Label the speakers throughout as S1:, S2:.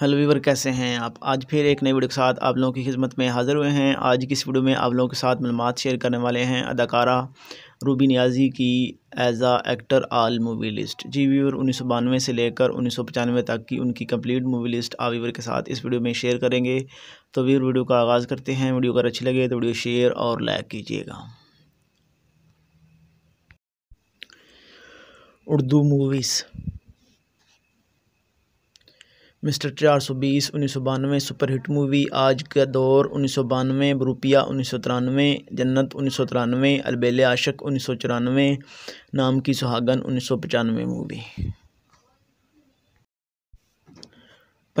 S1: hello Weaver कैसे हैं आप आज फिर एक नई वीडियो के साथ आप लोगों की खिदमत में हाज़िर हुए हैं आज की इस वीडियो में आप लोगों के साथ मालूम शेयर करने वाले हैं अदाकारा रूबी नियाजी की as a actor all movie list जी वीवर उन्नीस से लेकर उन्नीस तक की उनकी कंप्लीट मूवी लिस्ट आप वीवर के साथ इस वीडियो में शेयर करेंगे तो वीवर वीडियो का आगाज़ करते हैं वीडियो अगर अच्छी लगे तो वीडियो शेयर और लाइक कीजिएगा उर्दू मूवीज़ मिस्टर चार सौ बीस उन्नीस सौ बानवे सुपरहिट मूवी आज का दौर उन्नीस सौ बानवे बरूपिया उन्नीस सौ तिरानवे जन्नत उन्नीस सौ तिरानवे अलबेले आशक उन्नीस सौ चौरानवे नाम की सुहागन उन्नीस सौ पचानवे मूवी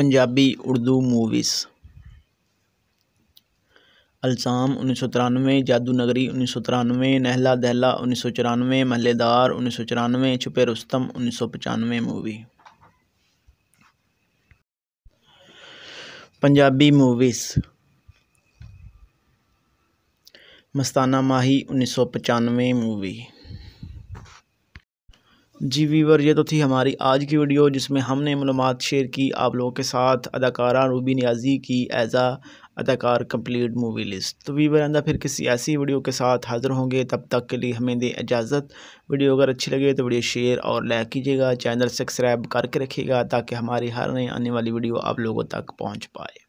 S1: पंजाबी उर्दू मूवीज़ अल्साम उन्नीस सौ तिरानवे जादू नगरी उन्नीस सौ तिरानवे नहला दहला उन्नीस सौ चौरानवे महलेदार उन्नीस सौ चौरानवे छुपे रुस्तम उन्नीस सौ पचानवे मूवी पंजाबी मूवीज़ मस्ताना माही उन्नीस सौ पचानवे मूवी जी वीवर ये तो थी हमारी आज की वीडियो जिसमें हमने मालूम शेयर की आप लोगों के साथ अदाकारा रूबी नियाजी की एज आ अदाकार कंप्लीट मूवी लिस्ट तो वीवर अंदर फिर किसी ऐसी वीडियो के साथ हाज़िर होंगे तब तक के लिए हमें दें इजाज़त वीडियो अगर अच्छी लगे तो वीडियो शेयर और लाइक कीजिएगा चैनल सब्सक्राइब करके रखिएगा ताकि हमारी हर नई आने वाली वीडियो आप लोगों तक पहुँच पाए